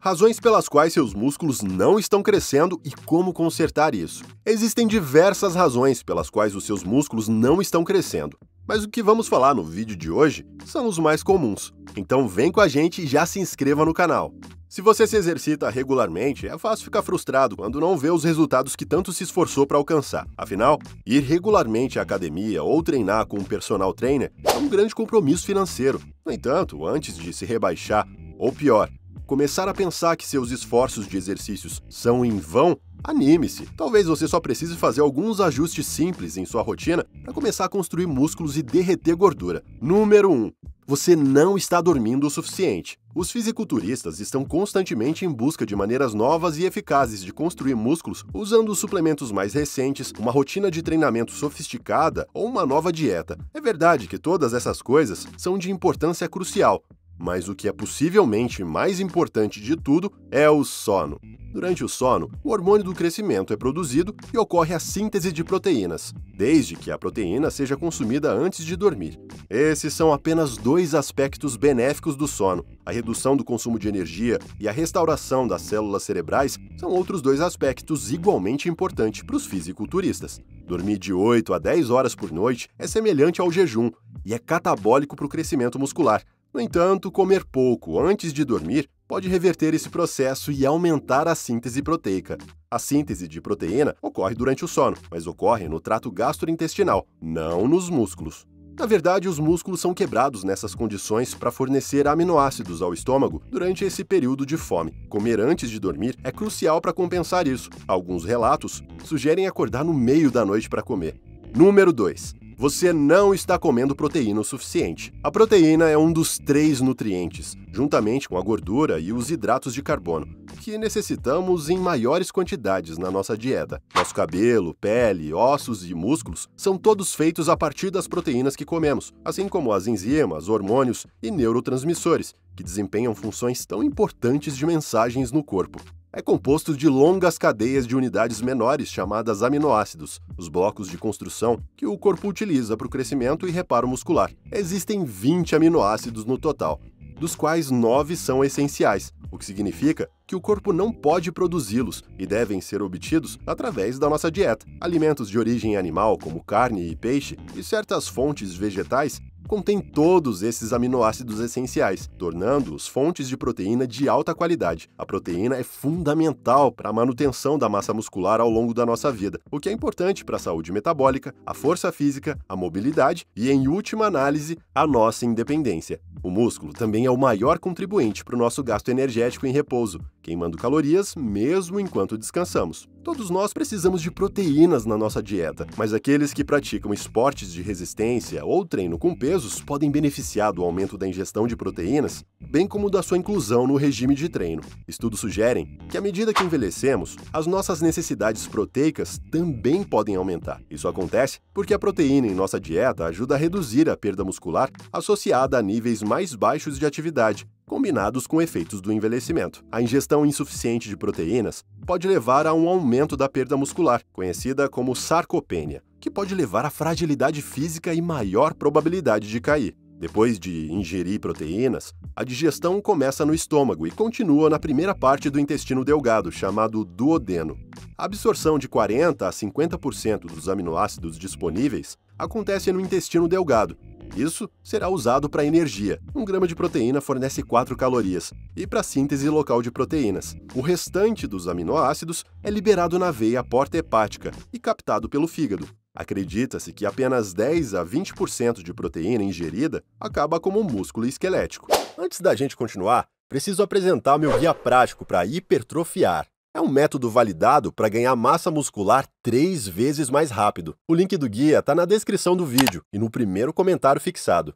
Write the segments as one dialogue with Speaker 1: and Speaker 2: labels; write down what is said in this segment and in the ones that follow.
Speaker 1: razões pelas quais seus músculos não estão crescendo e como consertar isso. Existem diversas razões pelas quais os seus músculos não estão crescendo, mas o que vamos falar no vídeo de hoje são os mais comuns. Então vem com a gente e já se inscreva no canal. Se você se exercita regularmente, é fácil ficar frustrado quando não vê os resultados que tanto se esforçou para alcançar. Afinal, ir regularmente à academia ou treinar com um personal trainer é um grande compromisso financeiro. No entanto, antes de se rebaixar, ou pior, começar a pensar que seus esforços de exercícios são em vão, anime-se. Talvez você só precise fazer alguns ajustes simples em sua rotina para começar a construir músculos e derreter gordura. Número 1. Você não está dormindo o suficiente. Os fisiculturistas estão constantemente em busca de maneiras novas e eficazes de construir músculos usando suplementos mais recentes, uma rotina de treinamento sofisticada ou uma nova dieta. É verdade que todas essas coisas são de importância crucial, mas o que é possivelmente mais importante de tudo é o sono. Durante o sono, o hormônio do crescimento é produzido e ocorre a síntese de proteínas, desde que a proteína seja consumida antes de dormir. Esses são apenas dois aspectos benéficos do sono. A redução do consumo de energia e a restauração das células cerebrais são outros dois aspectos igualmente importantes para os fisiculturistas. Dormir de 8 a 10 horas por noite é semelhante ao jejum e é catabólico para o crescimento muscular. No entanto, comer pouco antes de dormir pode reverter esse processo e aumentar a síntese proteica. A síntese de proteína ocorre durante o sono, mas ocorre no trato gastrointestinal, não nos músculos. Na verdade, os músculos são quebrados nessas condições para fornecer aminoácidos ao estômago durante esse período de fome. Comer antes de dormir é crucial para compensar isso. Alguns relatos sugerem acordar no meio da noite para comer. Número 2 você não está comendo proteína o suficiente. A proteína é um dos três nutrientes, juntamente com a gordura e os hidratos de carbono, que necessitamos em maiores quantidades na nossa dieta. Nosso cabelo, pele, ossos e músculos são todos feitos a partir das proteínas que comemos, assim como as enzimas, hormônios e neurotransmissores, que desempenham funções tão importantes de mensagens no corpo é composto de longas cadeias de unidades menores chamadas aminoácidos, os blocos de construção que o corpo utiliza para o crescimento e reparo muscular. Existem 20 aminoácidos no total, dos quais 9 são essenciais, o que significa que o corpo não pode produzi-los e devem ser obtidos através da nossa dieta. Alimentos de origem animal, como carne e peixe, e certas fontes vegetais contém todos esses aminoácidos essenciais, tornando-os fontes de proteína de alta qualidade. A proteína é fundamental para a manutenção da massa muscular ao longo da nossa vida, o que é importante para a saúde metabólica, a força física, a mobilidade e, em última análise, a nossa independência. O músculo também é o maior contribuinte para o nosso gasto energético em repouso, queimando calorias mesmo enquanto descansamos. Todos nós precisamos de proteínas na nossa dieta, mas aqueles que praticam esportes de resistência ou treino com pesos podem beneficiar do aumento da ingestão de proteínas, bem como da sua inclusão no regime de treino. Estudos sugerem que, à medida que envelhecemos, as nossas necessidades proteicas também podem aumentar. Isso acontece porque a proteína em nossa dieta ajuda a reduzir a perda muscular associada a níveis mais baixos de atividade, combinados com efeitos do envelhecimento. A ingestão insuficiente de proteínas pode levar a um aumento da perda muscular, conhecida como sarcopenia, que pode levar à fragilidade física e maior probabilidade de cair. Depois de ingerir proteínas, a digestão começa no estômago e continua na primeira parte do intestino delgado, chamado duodeno. A absorção de 40 a 50% dos aminoácidos disponíveis acontece no intestino delgado, isso será usado para energia. Um grama de proteína fornece 4 calorias, e para síntese local de proteínas. O restante dos aminoácidos é liberado na veia porta hepática e captado pelo fígado. Acredita-se que apenas 10 a 20% de proteína ingerida acaba como músculo esquelético. Antes da gente continuar, preciso apresentar meu guia prático para hipertrofiar. É um método validado para ganhar massa muscular três vezes mais rápido. O link do guia está na descrição do vídeo e no primeiro comentário fixado.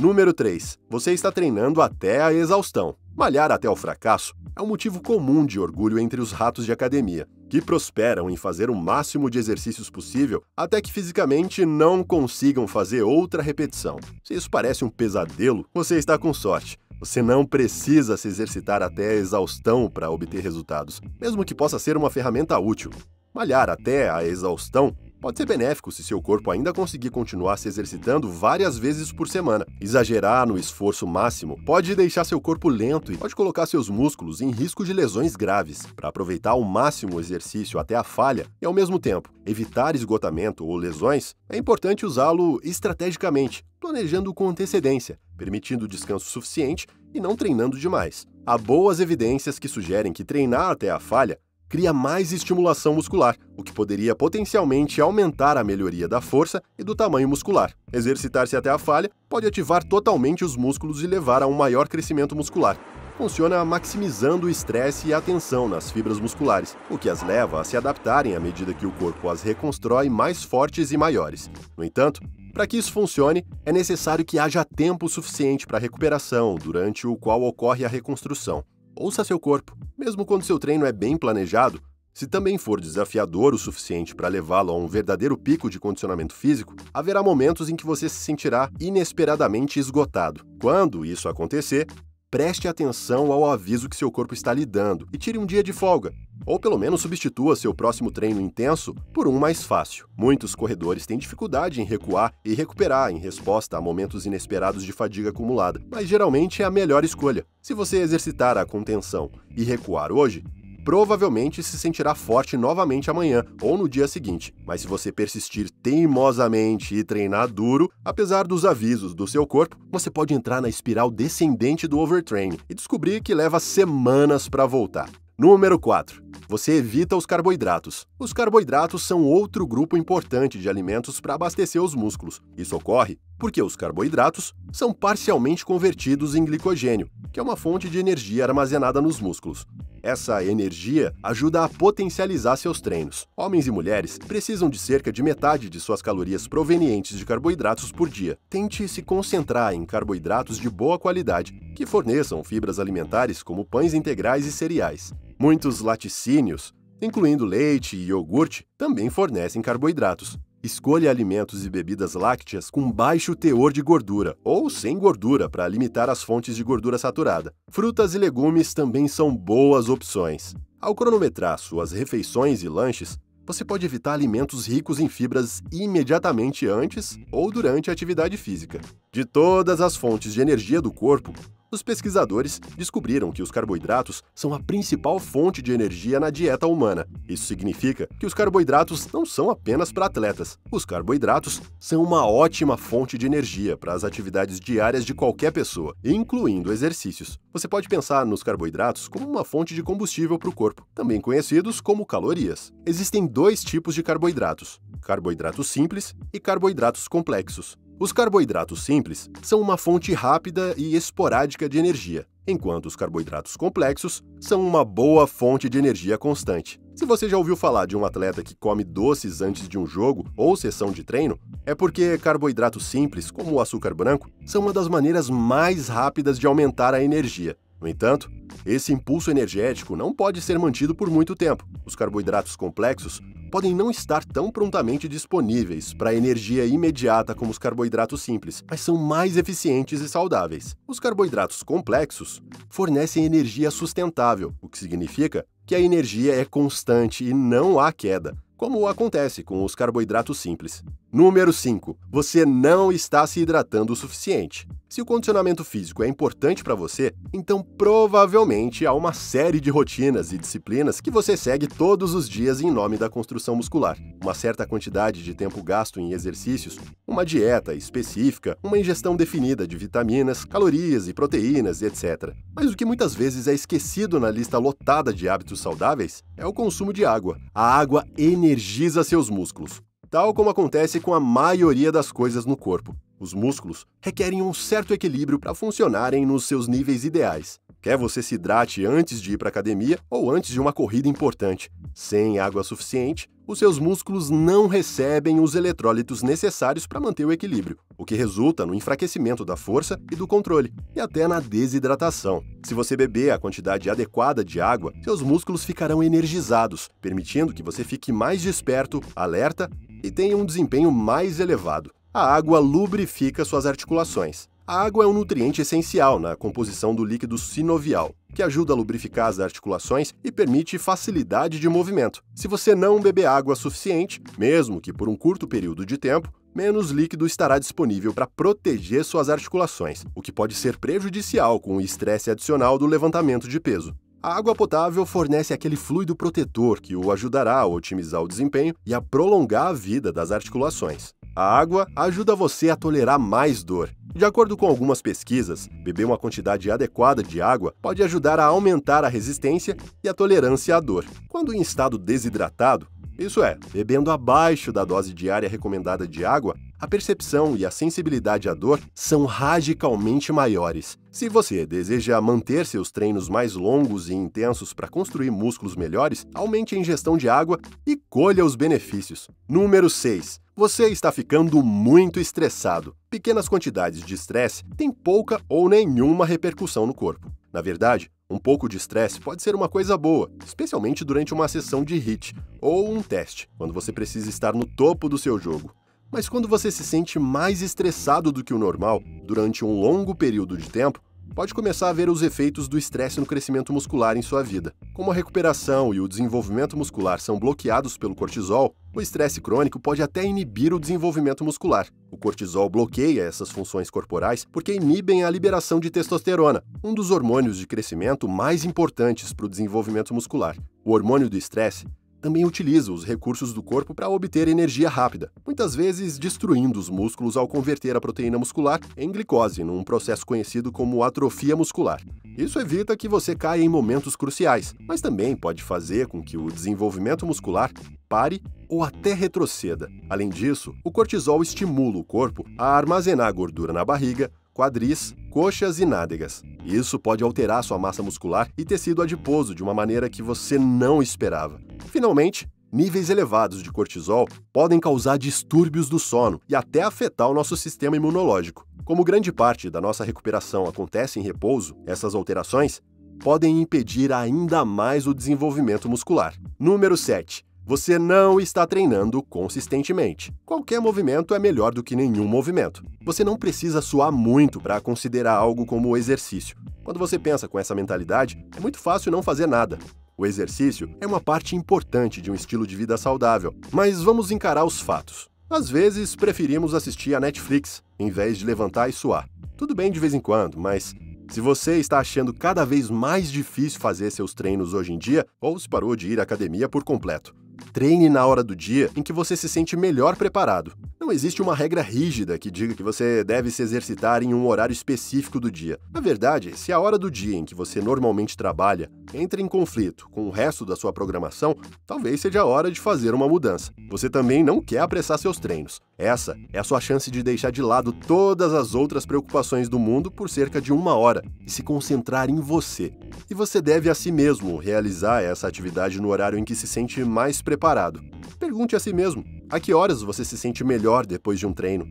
Speaker 1: Número 3. Você está treinando até a exaustão. Malhar até o fracasso é um motivo comum de orgulho entre os ratos de academia, que prosperam em fazer o máximo de exercícios possível até que fisicamente não consigam fazer outra repetição. Se isso parece um pesadelo, você está com sorte você não precisa se exercitar até a exaustão para obter resultados, mesmo que possa ser uma ferramenta útil. Malhar até a exaustão Pode ser benéfico se seu corpo ainda conseguir continuar se exercitando várias vezes por semana. Exagerar no esforço máximo pode deixar seu corpo lento e pode colocar seus músculos em risco de lesões graves. Para aproveitar ao máximo o exercício até a falha e, ao mesmo tempo, evitar esgotamento ou lesões, é importante usá-lo estrategicamente, planejando com antecedência, permitindo descanso suficiente e não treinando demais. Há boas evidências que sugerem que treinar até a falha cria mais estimulação muscular, o que poderia potencialmente aumentar a melhoria da força e do tamanho muscular. Exercitar-se até a falha pode ativar totalmente os músculos e levar a um maior crescimento muscular. Funciona maximizando o estresse e a tensão nas fibras musculares, o que as leva a se adaptarem à medida que o corpo as reconstrói mais fortes e maiores. No entanto, para que isso funcione, é necessário que haja tempo suficiente para a recuperação, durante o qual ocorre a reconstrução. Ouça seu corpo, mesmo quando seu treino é bem planejado. Se também for desafiador o suficiente para levá-lo a um verdadeiro pico de condicionamento físico, haverá momentos em que você se sentirá inesperadamente esgotado. Quando isso acontecer, Preste atenção ao aviso que seu corpo está lhe dando e tire um dia de folga. Ou pelo menos substitua seu próximo treino intenso por um mais fácil. Muitos corredores têm dificuldade em recuar e recuperar em resposta a momentos inesperados de fadiga acumulada, mas geralmente é a melhor escolha. Se você exercitar a contenção e recuar hoje, provavelmente se sentirá forte novamente amanhã ou no dia seguinte. Mas se você persistir teimosamente e treinar duro, apesar dos avisos do seu corpo, você pode entrar na espiral descendente do overtraining e descobrir que leva semanas para voltar. Número 4. Você evita os carboidratos. Os carboidratos são outro grupo importante de alimentos para abastecer os músculos. Isso ocorre porque os carboidratos são parcialmente convertidos em glicogênio, que é uma fonte de energia armazenada nos músculos. Essa energia ajuda a potencializar seus treinos. Homens e mulheres precisam de cerca de metade de suas calorias provenientes de carboidratos por dia. Tente se concentrar em carboidratos de boa qualidade, que forneçam fibras alimentares como pães integrais e cereais. Muitos laticínios, incluindo leite e iogurte, também fornecem carboidratos. Escolha alimentos e bebidas lácteas com baixo teor de gordura ou sem gordura para limitar as fontes de gordura saturada. Frutas e legumes também são boas opções. Ao cronometrar suas refeições e lanches, você pode evitar alimentos ricos em fibras imediatamente antes ou durante a atividade física. De todas as fontes de energia do corpo, os pesquisadores descobriram que os carboidratos são a principal fonte de energia na dieta humana. Isso significa que os carboidratos não são apenas para atletas. Os carboidratos são uma ótima fonte de energia para as atividades diárias de qualquer pessoa, incluindo exercícios. Você pode pensar nos carboidratos como uma fonte de combustível para o corpo, também conhecidos como calorias. Existem dois tipos de carboidratos: carboidratos simples e carboidratos complexos. Os carboidratos simples são uma fonte rápida e esporádica de energia, enquanto os carboidratos complexos são uma boa fonte de energia constante. Se você já ouviu falar de um atleta que come doces antes de um jogo ou sessão de treino, é porque carboidratos simples, como o açúcar branco, são uma das maneiras mais rápidas de aumentar a energia. No entanto, esse impulso energético não pode ser mantido por muito tempo. Os carboidratos complexos podem não estar tão prontamente disponíveis para energia imediata como os carboidratos simples, mas são mais eficientes e saudáveis. Os carboidratos complexos fornecem energia sustentável, o que significa que a energia é constante e não há queda, como acontece com os carboidratos simples. Número 5. Você não está se hidratando o suficiente. Se o condicionamento físico é importante para você, então provavelmente há uma série de rotinas e disciplinas que você segue todos os dias em nome da construção muscular. Uma certa quantidade de tempo gasto em exercícios, uma dieta específica, uma ingestão definida de vitaminas, calorias e proteínas, etc. Mas o que muitas vezes é esquecido na lista lotada de hábitos saudáveis é o consumo de água. A água energiza seus músculos, Tal como acontece com a maioria das coisas no corpo, os músculos requerem um certo equilíbrio para funcionarem nos seus níveis ideais. Quer você se hidrate antes de ir para a academia ou antes de uma corrida importante. Sem água suficiente, os seus músculos não recebem os eletrólitos necessários para manter o equilíbrio, o que resulta no enfraquecimento da força e do controle, e até na desidratação. Se você beber a quantidade adequada de água, seus músculos ficarão energizados, permitindo que você fique mais desperto, alerta e tem um desempenho mais elevado. A água lubrifica suas articulações. A água é um nutriente essencial na composição do líquido sinovial, que ajuda a lubrificar as articulações e permite facilidade de movimento. Se você não beber água suficiente, mesmo que por um curto período de tempo, menos líquido estará disponível para proteger suas articulações, o que pode ser prejudicial com o estresse adicional do levantamento de peso. A água potável fornece aquele fluido protetor que o ajudará a otimizar o desempenho e a prolongar a vida das articulações. A água ajuda você a tolerar mais dor. De acordo com algumas pesquisas, beber uma quantidade adequada de água pode ajudar a aumentar a resistência e a tolerância à dor. Quando em estado desidratado, isso é, bebendo abaixo da dose diária recomendada de água, a percepção e a sensibilidade à dor são radicalmente maiores. Se você deseja manter seus treinos mais longos e intensos para construir músculos melhores, aumente a ingestão de água e colha os benefícios. Número 6. Você está ficando muito estressado. Pequenas quantidades de estresse têm pouca ou nenhuma repercussão no corpo. Na verdade, um pouco de estresse pode ser uma coisa boa, especialmente durante uma sessão de hit ou um teste, quando você precisa estar no topo do seu jogo. Mas quando você se sente mais estressado do que o normal durante um longo período de tempo, pode começar a ver os efeitos do estresse no crescimento muscular em sua vida. Como a recuperação e o desenvolvimento muscular são bloqueados pelo cortisol, o estresse crônico pode até inibir o desenvolvimento muscular. O cortisol bloqueia essas funções corporais porque inibem a liberação de testosterona, um dos hormônios de crescimento mais importantes para o desenvolvimento muscular. O hormônio do estresse também utiliza os recursos do corpo para obter energia rápida, muitas vezes destruindo os músculos ao converter a proteína muscular em glicose, num processo conhecido como atrofia muscular. Isso evita que você caia em momentos cruciais, mas também pode fazer com que o desenvolvimento muscular pare ou até retroceda. Além disso, o cortisol estimula o corpo a armazenar gordura na barriga, quadris, coxas e nádegas. Isso pode alterar sua massa muscular e tecido adiposo de uma maneira que você não esperava. Finalmente, níveis elevados de cortisol podem causar distúrbios do sono e até afetar o nosso sistema imunológico. Como grande parte da nossa recuperação acontece em repouso, essas alterações podem impedir ainda mais o desenvolvimento muscular. Número 7. Você não está treinando consistentemente. Qualquer movimento é melhor do que nenhum movimento. Você não precisa suar muito para considerar algo como exercício. Quando você pensa com essa mentalidade, é muito fácil não fazer nada. O exercício é uma parte importante de um estilo de vida saudável, mas vamos encarar os fatos. Às vezes, preferimos assistir a Netflix em vez de levantar e suar. Tudo bem de vez em quando, mas se você está achando cada vez mais difícil fazer seus treinos hoje em dia ou se parou de ir à academia por completo, Treine na hora do dia em que você se sente melhor preparado. Não existe uma regra rígida que diga que você deve se exercitar em um horário específico do dia. Na verdade, se a hora do dia em que você normalmente trabalha entra em conflito com o resto da sua programação, talvez seja a hora de fazer uma mudança. Você também não quer apressar seus treinos. Essa é a sua chance de deixar de lado todas as outras preocupações do mundo por cerca de uma hora e se concentrar em você. E você deve a si mesmo realizar essa atividade no horário em que se sente mais preparado. Pergunte a si mesmo: a que horas você se sente melhor depois de um treino?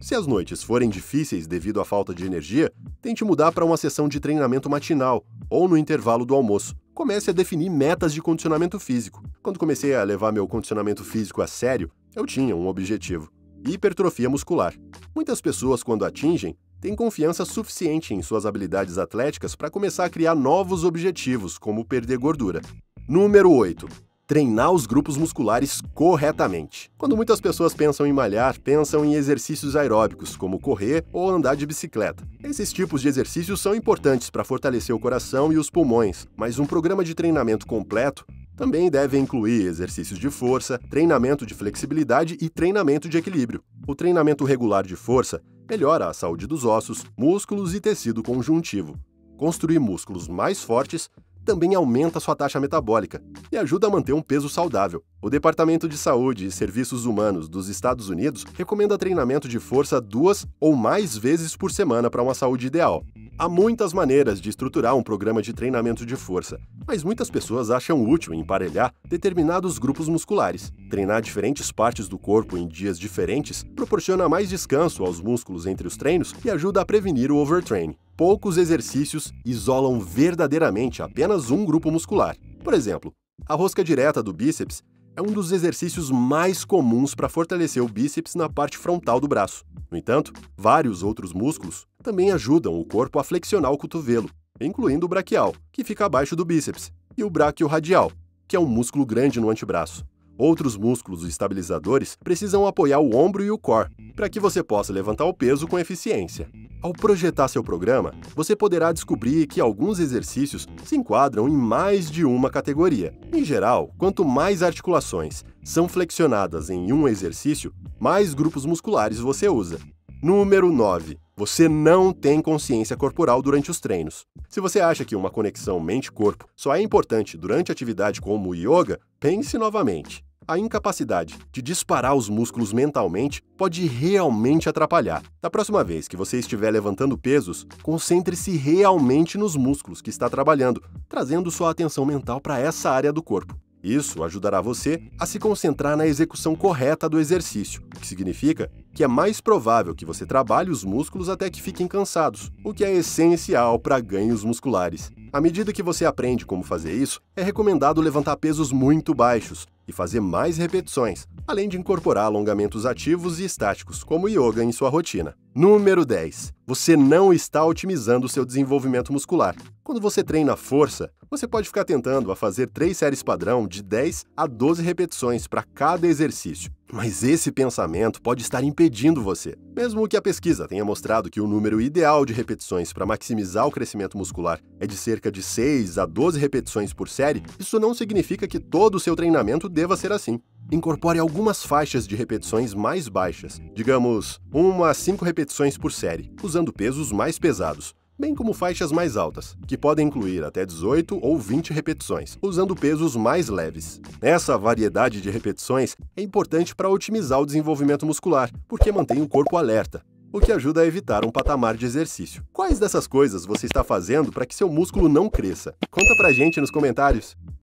Speaker 1: Se as noites forem difíceis devido à falta de energia, tente mudar para uma sessão de treinamento matinal ou no intervalo do almoço. Comece a definir metas de condicionamento físico. Quando comecei a levar meu condicionamento físico a sério, eu tinha um objetivo: hipertrofia muscular. Muitas pessoas, quando atingem, têm confiança suficiente em suas habilidades atléticas para começar a criar novos objetivos, como perder gordura. Número 8 treinar os grupos musculares corretamente. Quando muitas pessoas pensam em malhar, pensam em exercícios aeróbicos, como correr ou andar de bicicleta. Esses tipos de exercícios são importantes para fortalecer o coração e os pulmões, mas um programa de treinamento completo também deve incluir exercícios de força, treinamento de flexibilidade e treinamento de equilíbrio. O treinamento regular de força melhora a saúde dos ossos, músculos e tecido conjuntivo. Construir músculos mais fortes também aumenta sua taxa metabólica e ajuda a manter um peso saudável. O Departamento de Saúde e Serviços Humanos dos Estados Unidos recomenda treinamento de força duas ou mais vezes por semana para uma saúde ideal. Há muitas maneiras de estruturar um programa de treinamento de força, mas muitas pessoas acham útil emparelhar determinados grupos musculares. Treinar diferentes partes do corpo em dias diferentes proporciona mais descanso aos músculos entre os treinos e ajuda a prevenir o overtraining. Poucos exercícios isolam verdadeiramente apenas um grupo muscular. Por exemplo, a rosca direta do bíceps é um dos exercícios mais comuns para fortalecer o bíceps na parte frontal do braço. No entanto, vários outros músculos, também ajudam o corpo a flexionar o cotovelo, incluindo o braquial, que fica abaixo do bíceps, e o braquioradial, radial, que é um músculo grande no antebraço. Outros músculos estabilizadores precisam apoiar o ombro e o core, para que você possa levantar o peso com eficiência. Ao projetar seu programa, você poderá descobrir que alguns exercícios se enquadram em mais de uma categoria. Em geral, quanto mais articulações são flexionadas em um exercício, mais grupos musculares você usa. Número 9. Você não tem consciência corporal durante os treinos. Se você acha que uma conexão mente-corpo só é importante durante atividade como o yoga, pense novamente. A incapacidade de disparar os músculos mentalmente pode realmente atrapalhar. Da próxima vez que você estiver levantando pesos, concentre-se realmente nos músculos que está trabalhando, trazendo sua atenção mental para essa área do corpo. Isso ajudará você a se concentrar na execução correta do exercício, o que significa que é mais provável que você trabalhe os músculos até que fiquem cansados, o que é essencial para ganhos musculares. À medida que você aprende como fazer isso, é recomendado levantar pesos muito baixos, e fazer mais repetições, além de incorporar alongamentos ativos e estáticos, como yoga em sua rotina. Número 10. Você não está otimizando seu desenvolvimento muscular. Quando você treina força, você pode ficar tentando a fazer três séries padrão de 10 a 12 repetições para cada exercício, mas esse pensamento pode estar impedindo você. Mesmo que a pesquisa tenha mostrado que o número ideal de repetições para maximizar o crescimento muscular é de cerca de 6 a 12 repetições por série, isso não significa que todo o seu treinamento deva ser assim. Incorpore algumas faixas de repetições mais baixas, digamos 1 a 5 repetições por série, usando pesos mais pesados, bem como faixas mais altas, que podem incluir até 18 ou 20 repetições, usando pesos mais leves. Essa variedade de repetições é importante para otimizar o desenvolvimento muscular, porque mantém o corpo alerta, o que ajuda a evitar um patamar de exercício. Quais dessas coisas você está fazendo para que seu músculo não cresça? Conta pra gente nos comentários!